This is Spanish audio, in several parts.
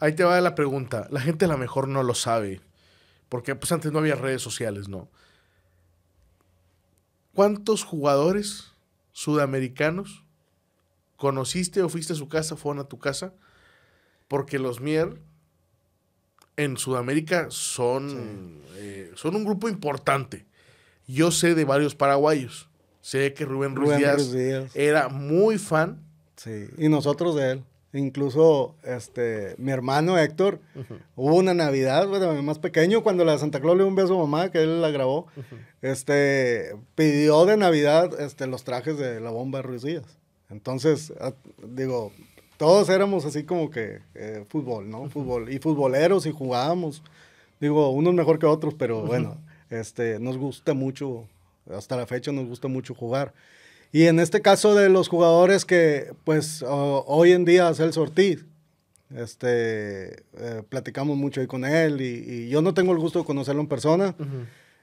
Ahí te va la pregunta. La gente a lo mejor no lo sabe, porque pues antes no había redes sociales, ¿no? ¿Cuántos jugadores sudamericanos conociste o fuiste a su casa, fueron a tu casa? Porque los Mier en Sudamérica son, eh, son un grupo importante. Yo sé de varios paraguayos. Sé que Rubén, Rubén era muy fan. Sí, y nosotros de él. Incluso este, mi hermano Héctor, hubo una Navidad, bueno, más pequeño, cuando la Santa Claus le dio un beso a mamá, que él la grabó, este, pidió de Navidad este, los trajes de la bomba Ruiz Díaz. Entonces, ah, digo, todos éramos así como que eh, fútbol, ¿no? Fútbol. Y futboleros y jugábamos. Digo, unos mejor que otros, pero bueno, este, nos gusta mucho, hasta la fecha nos gusta mucho jugar. Y en este caso de los jugadores que, pues, hoy en día el el este, eh, platicamos mucho ahí con él y, yo no tengo el gusto de conocerlo en persona,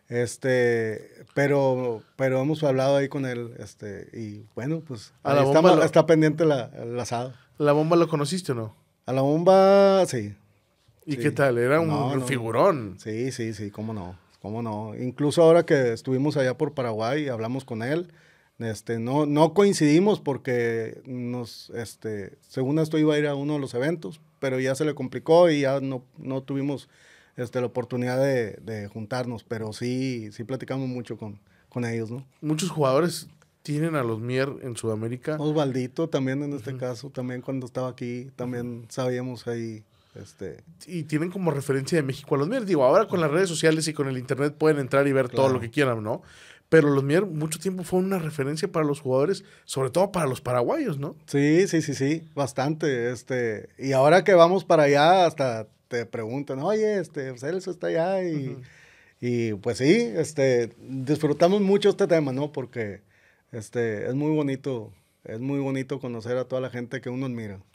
este, pero, pero hemos hablado ahí con él, este, y bueno, pues, está, pendiente la, el asado. ¿La bomba lo conociste o no? A la bomba, sí. ¿Y qué tal? Era un figurón. Sí, sí, sí, cómo no, cómo no. Incluso ahora que estuvimos allá por Paraguay hablamos con él, este, no, no coincidimos porque nos, este, según esto iba a ir a uno de los eventos, pero ya se le complicó y ya no, no tuvimos este, la oportunidad de, juntarnos, pero sí, sí platicamos mucho con, con ellos, ¿no? Muchos jugadores tienen a los Mier en Sudamérica. Osvaldito también en este caso, también cuando estaba aquí, también sabíamos ahí este... Y tienen como referencia de México a los Mier Digo, ahora con las redes sociales y con el internet pueden entrar y ver todo lo que quieran, ¿no? pero los Mier mucho tiempo fue una referencia para los jugadores, sobre todo para los paraguayos, ¿no? Sí, sí, sí, sí, bastante. Este, y ahora que vamos para allá, hasta te preguntan, oye, este, Celso está allá y, y pues sí, este, disfrutamos mucho este tema, ¿no? Porque este, es muy bonito, es muy bonito conocer a toda la gente que uno admira.